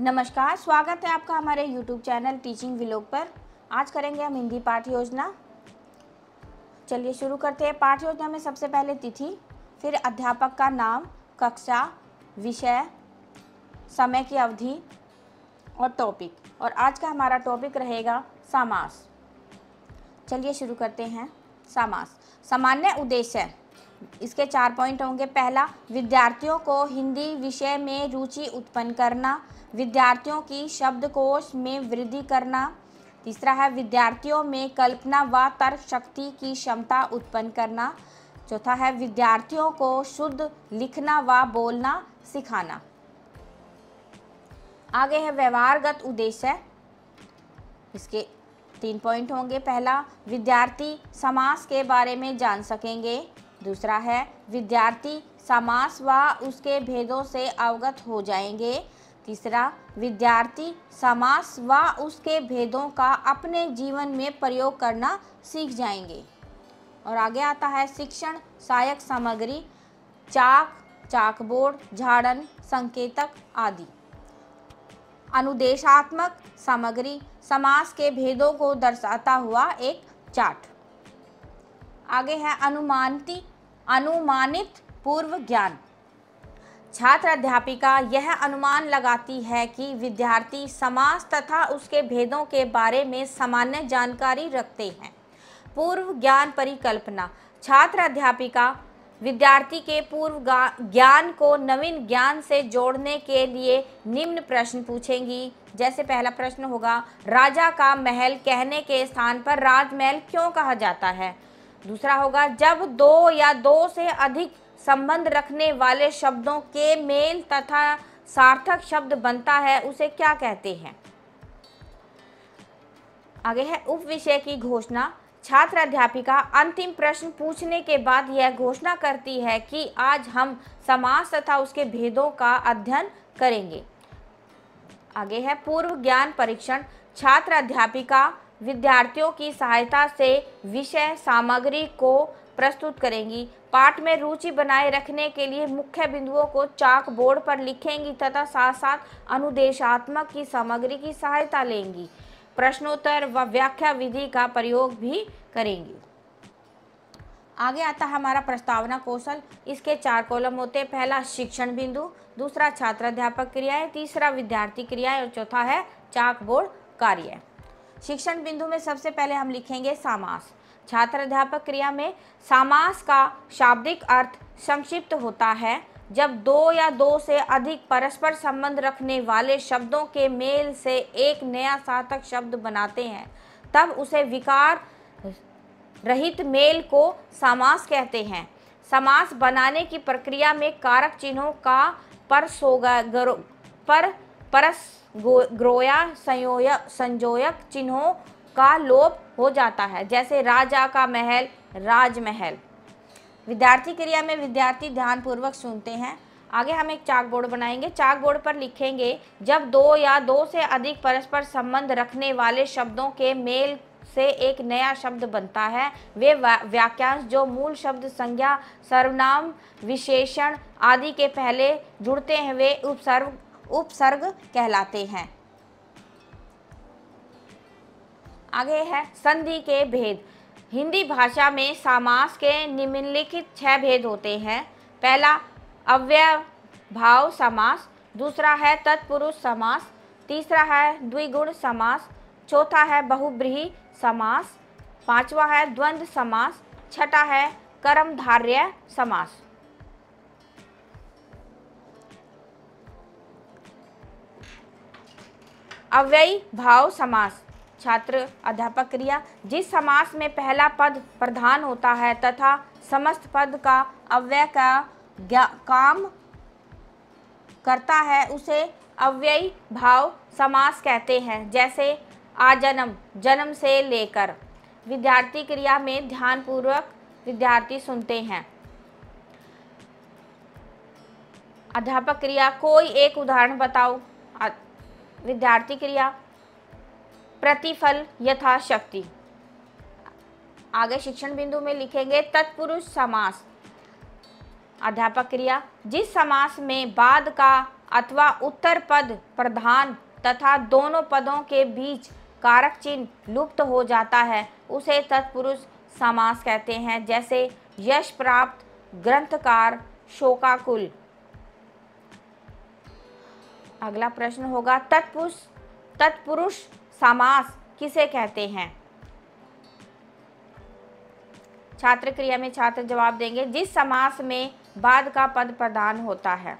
नमस्कार स्वागत है आपका हमारे YouTube चैनल टीचिंग विलोक पर आज करेंगे हम हिंदी पाठ योजना चलिए शुरू करते हैं पाठ योजना में सबसे पहले तिथि फिर अध्यापक का नाम कक्षा विषय समय की अवधि और टॉपिक और आज का हमारा टॉपिक रहेगा सामास चलिए शुरू करते हैं सामास सामान्य उद्देश्य इसके चार पॉइंट होंगे पहला विद्यार्थियों को हिंदी विषय में रुचि उत्पन्न करना विद्यार्थियों की शब्दकोश में वृद्धि करना तीसरा है विद्यार्थियों में कल्पना व तर्क शक्ति की क्षमता उत्पन्न करना चौथा है विद्यार्थियों को शुद्ध लिखना व बोलना सिखाना आगे है व्यवहारगत उद्देश्य इसके तीन पॉइंट होंगे पहला विद्यार्थी समास के बारे में जान सकेंगे दूसरा है विद्यार्थी समास व उसके भेदों से अवगत हो जाएंगे तीसरा विद्यार्थी समास व उसके भेदों का अपने जीवन में प्रयोग करना सीख जाएंगे और आगे आता है शिक्षण सहायक सामग्री चाक चाकबोर्ड झाड़न संकेतक आदि अनुदेशात्मक सामग्री समास के भेदों को दर्शाता हुआ एक चार्ट आगे है अनुमानती अनुमानित पूर्व ज्ञान छात्र अध्यापिका यह अनुमान लगाती है कि विद्यार्थी समाज तथा उसके भेदों के बारे में सामान्य जानकारी रखते हैं पूर्व ज्ञान परिकल्पना छात्र अध्यापिका विद्यार्थी के पूर्व ज्ञान को नवीन ज्ञान से जोड़ने के लिए निम्न प्रश्न पूछेंगी जैसे पहला प्रश्न होगा राजा का महल कहने के स्थान पर राजमहल क्यों कहा जाता है दूसरा होगा जब दो या दो से अधिक संबंध रखने वाले शब्दों के मेल तथा सार्थक शब्द बनता है उसे क्या कहते हैं आगे है विषय की घोषणा छात्र अध्यापिका अंतिम प्रश्न पूछने के बाद यह घोषणा करती है कि आज हम समाज तथा उसके भेदों का अध्ययन करेंगे आगे है पूर्व ज्ञान परीक्षण छात्र अध्यापिका विद्यार्थियों की सहायता से विषय सामग्री को प्रस्तुत करेंगी पाठ में रुचि बनाए रखने के लिए मुख्य बिंदुओं को चाक बोर्ड पर लिखेंगी तथा साथ साथ अनुदेशात्मक की सामग्री की सहायता लेंगी प्रश्नोत्तर व व्याख्या विधि का प्रयोग भी करेंगी आगे आता हमारा प्रस्तावना कौशल इसके चार कॉलम होते हैं पहला शिक्षण बिंदु दूसरा छात्राध्यापक क्रियाएँ तीसरा विद्यार्थी क्रियाएँ और चौथा है चाक बोर्ड कार्य शिक्षण बिंदु में सबसे पहले हम लिखेंगे सामास छात्र अध्यापक क्रिया में सामास का शाब्दिक अर्थ संक्षिप्त होता है जब दो या दो से अधिक परस्पर संबंध रखने वाले शब्दों के मेल से एक नया सार्थक शब्द बनाते हैं तब उसे विकार रहित मेल को समास कहते हैं समास बनाने की प्रक्रिया में कारक चिन्हों का पर सोगा पर परस ग्रोया संयोय संजोयक चिन्हों का लोप हो जाता है जैसे राजा का महल राजमहल विद्यार्थी क्रिया में विद्यार्थी ध्यानपूर्वक सुनते हैं आगे हम एक चाक बोर्ड बनाएंगे चाक बोर्ड पर लिखेंगे जब दो या दो से अधिक परस्पर संबंध रखने वाले शब्दों के मेल से एक नया शब्द बनता है वे वाक्यांश जो मूल शब्द संज्ञा सर्वनाम विशेषण आदि के पहले जुड़ते हैं वे उपसर्व उपसर्ग कहलाते हैं आगे है संधि के भेद हिंदी भाषा में समास के निम्नलिखित छह भेद होते हैं पहला अव्यय भाव समास दूसरा है तत्पुरुष समास तीसरा है द्विगुण समास चौथा है बहुब्रीही समास पांचवा है द्वंद्व समास छठा है कर्मधार्य समास अव्ययी भाव समास छात्र अध्यापक क्रिया जिस समास में पहला पद प्रधान होता है तथा समस्त पद का अव्यय का काम करता है उसे अव्ययी भाव समास कहते हैं जैसे आजन्म जन्म से लेकर विद्यार्थी क्रिया में ध्यानपूर्वक विद्यार्थी सुनते हैं अध्यापक क्रिया कोई एक उदाहरण बताओ विद्यार्थी क्रिया प्रतिफल यथाशक्ति आगे शिक्षण बिंदु में लिखेंगे तत्पुरुष समास अध्यापक क्रिया जिस समास में बाद का अथवा उत्तर पद प्रधान तथा दोनों पदों के बीच कारक चिन्ह लुप्त हो जाता है उसे तत्पुरुष समास कहते हैं जैसे यश प्राप्त ग्रंथकार शोकाकुल अगला प्रश्न होगा तत्पुरुष तत्पुरुष समास किसे कहते हैं छात्र क्रिया में छात्र जवाब देंगे जिस समास में बाद का पद प्रदान होता है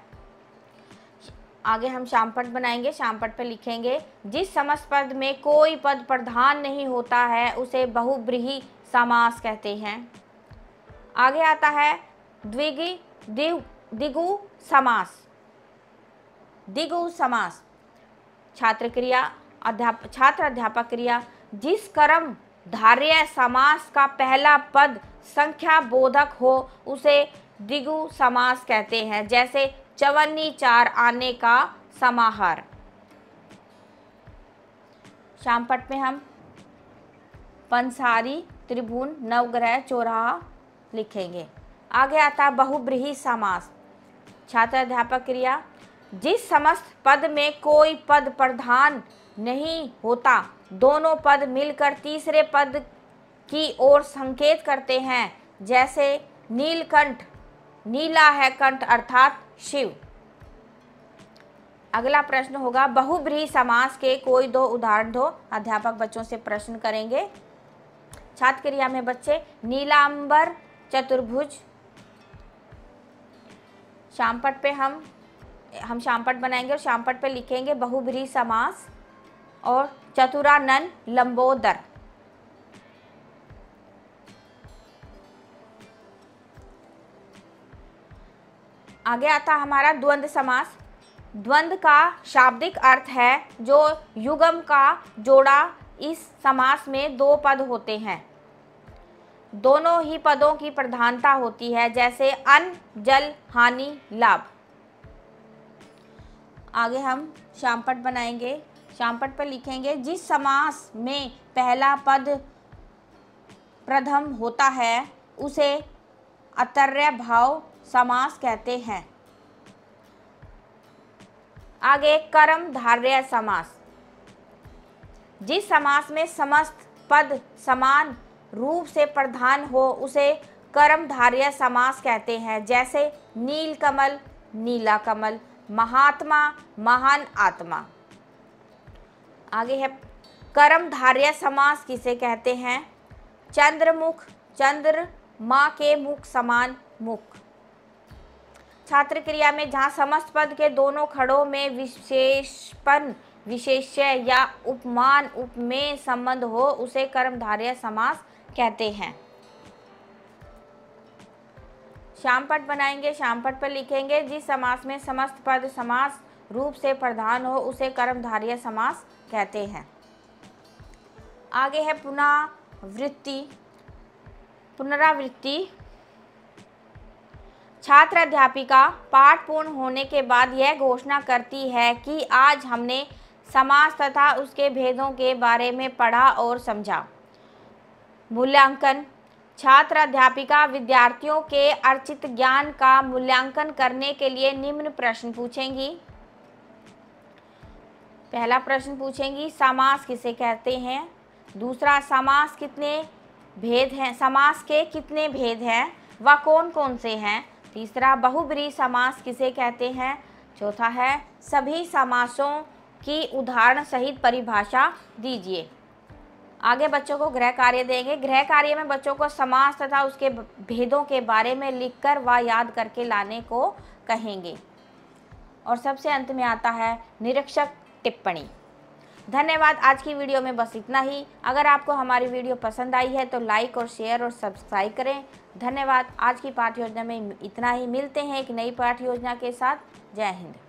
आगे हम शामपट बनाएंगे शामपट पर लिखेंगे जिस समस पद में कोई पद प्रधान नहीं होता है उसे बहुब्रीही समास कहते हैं आगे आता है द्विगी दिगु समास दिगु समास छात्र क्रिया अध्याप छात्र अध्यापक क्रिया जिस कर्म धार्य समास का पहला पद संख्या बोधक हो उसे दिगु समास कहते हैं जैसे चवन्नी चार आने का समाहार शामपट में हम पंसारी त्रिभुवन नवग्रह चौराहा लिखेंगे आगे आता बहुब्रीही समास छात्र अध्यापक क्रिया जिस समस्त पद में कोई पद प्रधान नहीं होता दोनों पद मिलकर तीसरे पद की ओर संकेत करते हैं जैसे नीलकंठ नीला है कंठ अर्थात शिव अगला प्रश्न होगा बहुब्रीही समास के कोई दो उदाहरण दो अध्यापक बच्चों से प्रश्न करेंगे छात्र क्रिया में बच्चे नीलांबर चतुर्भुज श्यामपट पे हम हम शामपट बनाएंगे और शामपट पे लिखेंगे बहुभ्री समास और चतुरानन लंबोदर आगे आता हमारा द्वंद समास द्वंद का शाब्दिक अर्थ है जो युगम का जोड़ा इस समास में दो पद होते हैं दोनों ही पदों की प्रधानता होती है जैसे अन जल हानि लाभ आगे हम शामपट बनाएंगे शामपट पर लिखेंगे जिस समास में पहला पद प्रथम होता है उसे अतर्य भाव समास कहते हैं आगे कर्म धार्य समास जिस समास में समस्त पद समान रूप से प्रधान हो उसे कर्म धार्य समास कहते हैं जैसे नील कमल नीला कमल महात्मा महान आत्मा आगे है कर्म धार्य समास किसे कहते हैं चंद्रमुख चंद्र माँ के मुख समान मुख छात्र क्रिया में जहाँ समस्त पद के दोनों खड़ों में विशेषपन विशेष्य या उपमान उपमेय संबंध हो उसे कर्मधार्य समास कहते हैं श्याम पट बनाएंगे श्याम पट पर लिखेंगे जिस समास में समस्त पद समास रूप से प्रधान हो उसे कर्मधार्य समास कहते हैं आगे है पुनरावृत्ति पुनरावृत्ति छात्र अध्यापिका पाठ पूर्ण होने के बाद यह घोषणा करती है कि आज हमने समास तथा उसके भेदों के बारे में पढ़ा और समझा मूल्यांकन छात्र अध्यापिका विद्यार्थियों के अर्चित ज्ञान का मूल्यांकन करने के लिए निम्न प्रश्न पूछेंगी पहला प्रश्न पूछेंगी समास किसे कहते हैं दूसरा समास कितने भेद हैं समास के कितने भेद हैं वह कौन कौन से हैं तीसरा बहुब्री समास किसे कहते हैं चौथा है सभी समासों की उदाहरण सहित परिभाषा दीजिए आगे बच्चों को गृह कार्य देंगे गृह कार्य में बच्चों को समाज तथा उसके भेदों के बारे में लिखकर व याद करके लाने को कहेंगे और सबसे अंत में आता है निरीक्षक टिप्पणी धन्यवाद आज की वीडियो में बस इतना ही अगर आपको हमारी वीडियो पसंद आई है तो लाइक और शेयर और सब्सक्राइब करें धन्यवाद आज की पाठ योजना में इतना ही मिलते हैं एक नई पाठ योजना के साथ जय हिंद